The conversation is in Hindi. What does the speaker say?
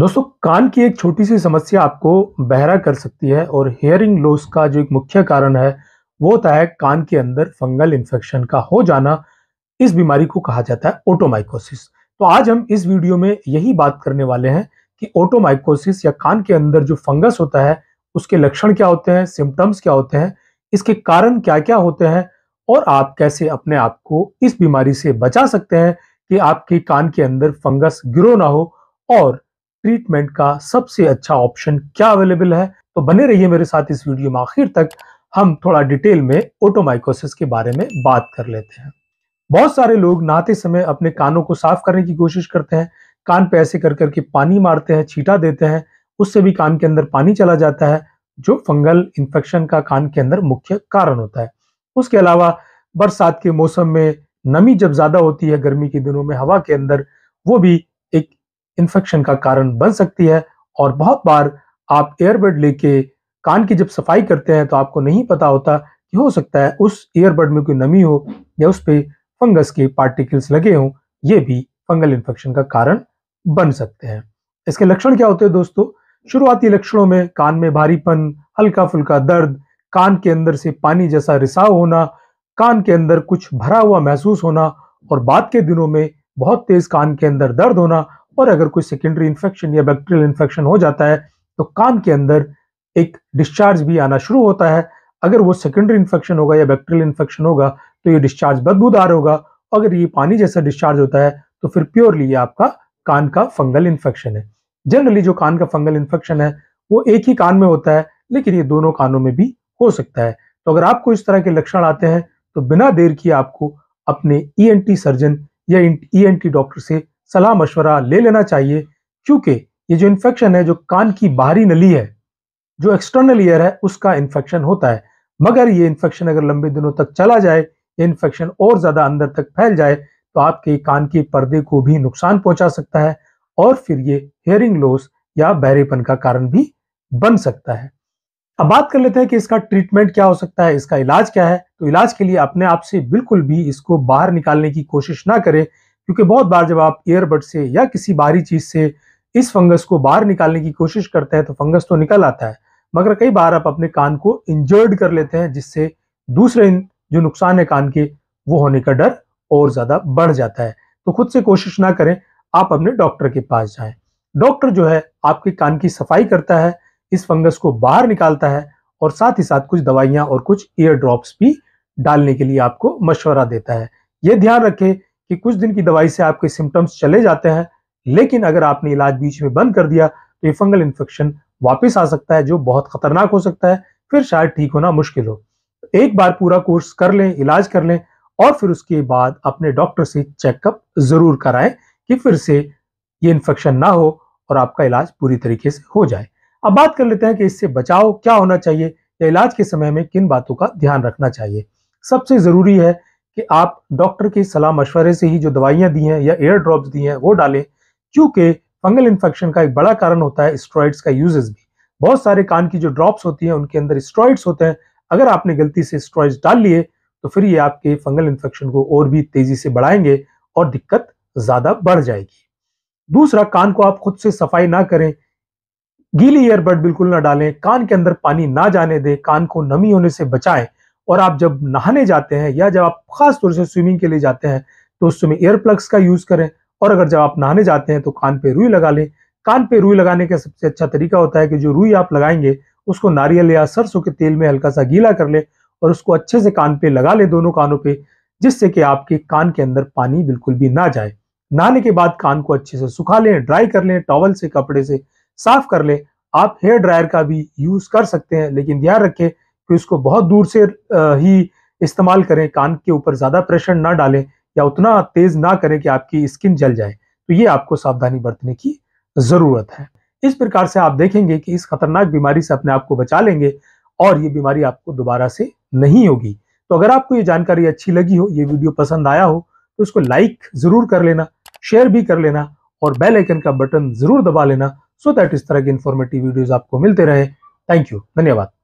दोस्तों कान की एक छोटी सी समस्या आपको बहरा कर सकती है और हेयरिंग लॉस का जो एक मुख्य कारण है वो होता है कान के अंदर फंगल इन्फेक्शन का हो जाना इस बीमारी को कहा जाता है ओटोमाइकोसिस तो आज हम इस वीडियो में यही बात करने वाले हैं कि ओटोमाइकोसिस या कान के अंदर जो फंगस होता है उसके लक्षण क्या होते हैं सिम्टम्स क्या होते हैं इसके कारण क्या क्या होते हैं और आप कैसे अपने आप को इस बीमारी से बचा सकते हैं कि आपके कान के अंदर फंगस गिरो ना हो और ट्रीटमेंट का सबसे अच्छा ऑप्शन क्या अवेलेबल है तो बने रहिए मेरे साथ इस वीडियो में आखिर तक हम थोड़ा डिटेल में ओटोमाइकोसिस के बारे में बात कर लेते हैं बहुत सारे लोग नहाते समय अपने कानों को साफ करने की कोशिश करते हैं कान पे ऐसे कर करके पानी मारते हैं छीटा देते हैं उससे भी कान के अंदर पानी चला जाता है जो फंगल इन्फेक्शन का कान के अंदर मुख्य कारण होता है उसके अलावा बरसात के मौसम में नमी जब ज्यादा होती है गर्मी के दिनों में हवा के अंदर वो भी इन्फेक्शन का कारण बन सकती है और बहुत बार आप एयरबड लेके कान की जब सफाई करते हैं तो आपको नहीं पता होता कि हो सकता है उस एयरबड में कोई नमी हो या उस पर फंगस के पार्टिकल्स लगे हों ये भी फंगल इन्फेक्शन का कारण बन सकते हैं इसके लक्षण क्या होते हैं दोस्तों शुरुआती लक्षणों में कान में भारीपन हल्का फुल्का दर्द कान के अंदर से पानी जैसा रिसाव होना कान के अंदर कुछ भरा हुआ महसूस होना और बाद के दिनों में बहुत तेज कान के अंदर दर्द होना और अगर कोई सेकेंडरी इन्फेक्शन या बैक्टीरियल इन्फेक्शन हो जाता है तो कान के अंदर एक डिस्चार्ज भी आना शुरू होता है अगर वो सेकेंडरी इन्फेक्शन होगा या बैक्टीरियल इन्फेक्शन होगा तो ये डिस्चार्ज बदबूदार होगा अगर ये पानी जैसा डिस्चार्ज होता है तो फिर प्योरली ये आपका कान का फंगल इन्फेक्शन है जनरली जो कान का फंगल इन्फेक्शन है वो एक ही कान में होता है लेकिन ये दोनों कानों में भी हो सकता है तो अगर आपको इस तरह के लक्षण आते हैं तो बिना देर किए आपको अपने ई e सर्जन या ई e डॉक्टर से सलाह मशवरा ले लेना चाहिए क्योंकि ये जो इन्फेक्शन है जो कान की बाहरी नली है जो एक्सटर्नल ईयर है उसका इन्फेक्शन होता है मगर ये इन्फेक्शन अगर लंबे दिनों तक चला जाए ये इन्फेक्शन और ज़्यादा अंदर तक फैल जाए तो आपके कान के पर्दे को भी नुकसान पहुंचा सकता है और फिर ये हेयरिंग लॉस या बहरेपन का कारण भी बन सकता है अब बात कर लेते हैं कि इसका ट्रीटमेंट क्या हो सकता है इसका इलाज क्या है तो इलाज के लिए अपने आप से बिल्कुल भी इसको बाहर निकालने की कोशिश ना करें क्योंकि बहुत बार जब आप ईयरबड से या किसी बाहरी चीज से इस फंगस को बाहर निकालने की कोशिश करते हैं तो फंगस तो निकल आता है मगर कई बार आप अपने कान को इंजर्ड कर लेते हैं जिससे दूसरे जो नुकसान है कान के वो होने का डर और ज्यादा बढ़ जाता है तो खुद से कोशिश ना करें आप अपने डॉक्टर के पास जाएं डॉक्टर जो है आपके कान की सफाई करता है इस फंगस को बाहर निकालता है और साथ ही साथ कुछ दवाइयाँ और कुछ ईयर ड्रॉप्स भी डालने के लिए आपको मशवरा देता है ये ध्यान रखें कि कुछ दिन की दवाई से आपके सिम्टम्स चले जाते हैं लेकिन अगर आपने इलाज बीच में बंद कर दिया तो ये फंगल इन्फेक्शन वापस आ सकता है जो बहुत खतरनाक हो सकता है फिर शायद ठीक होना मुश्किल हो एक बार पूरा कोर्स कर लें इलाज कर लें और फिर उसके बाद अपने डॉक्टर से चेकअप जरूर कराएं कि फिर से ये इन्फेक्शन ना हो और आपका इलाज पूरी तरीके से हो जाए अब बात कर लेते हैं कि इससे बचाव क्या होना चाहिए या इलाज के समय में किन बातों का ध्यान रखना चाहिए सबसे जरूरी है कि आप डॉक्टर की सलाह मशवरे से ही जो दवाइयाँ दी हैं या एयर ड्रॉप्स दी हैं वो डालें क्योंकि फंगल इन्फेक्शन का एक बड़ा कारण होता है स्ट्रॉइड्स का यूजेस भी बहुत सारे कान की जो ड्रॉप्स होती हैं उनके अंदर स्ट्रॉइड्स होते हैं अगर आपने गलती से स्ट्रॉइड्स डाल लिए तो फिर ये आपके फंगल इन्फेक्शन को और भी तेजी से बढ़ाएंगे और दिक्कत ज़्यादा बढ़ जाएगी दूसरा कान को आप खुद से सफाई ना करें गीली एयरबड बिल्कुल ना डालें कान के अंदर पानी ना जाने दें कान को नमी होने से बचाएं और आप जब नहाने जाते हैं या जब आप खास तौर से स्विमिंग के लिए जाते हैं तो उस समय ईयर प्लग्स का यूज़ करें और अगर जब आप नहाने जाते हैं तो कान पे रुई लगा लें कान पे रुई लगाने का सबसे अच्छा तरीका होता है कि जो रुई आप लगाएंगे उसको नारियल या सरसों के तेल में हल्का सा गीला कर लें और उसको अच्छे से कान पे लगा लें दोनों कानों पे जिससे कि आपके कान के अंदर पानी बिल्कुल भी ना जाए नहाने के बाद कान को अच्छे से सुखा लें ड्राई कर लें टॉवल से कपड़े से साफ कर लें आप हेयर ड्रायर का भी यूज कर सकते हैं लेकिन ध्यान रखें कि उसको बहुत दूर से ही इस्तेमाल करें कान के ऊपर ज़्यादा प्रेशर ना डालें या उतना तेज़ ना करें कि आपकी स्किन जल जाए तो ये आपको सावधानी बरतने की ज़रूरत है इस प्रकार से आप देखेंगे कि इस खतरनाक बीमारी से अपने आप को बचा लेंगे और ये बीमारी आपको दोबारा से नहीं होगी तो अगर आपको ये जानकारी अच्छी लगी हो ये वीडियो पसंद आया हो तो उसको लाइक ज़रूर कर लेना शेयर भी कर लेना और बेल आइकन का बटन ज़रूर दबा लेना सो दैट इस तरह के इन्फॉर्मेटिव वीडियोज़ आपको मिलते रहे थैंक यू धन्यवाद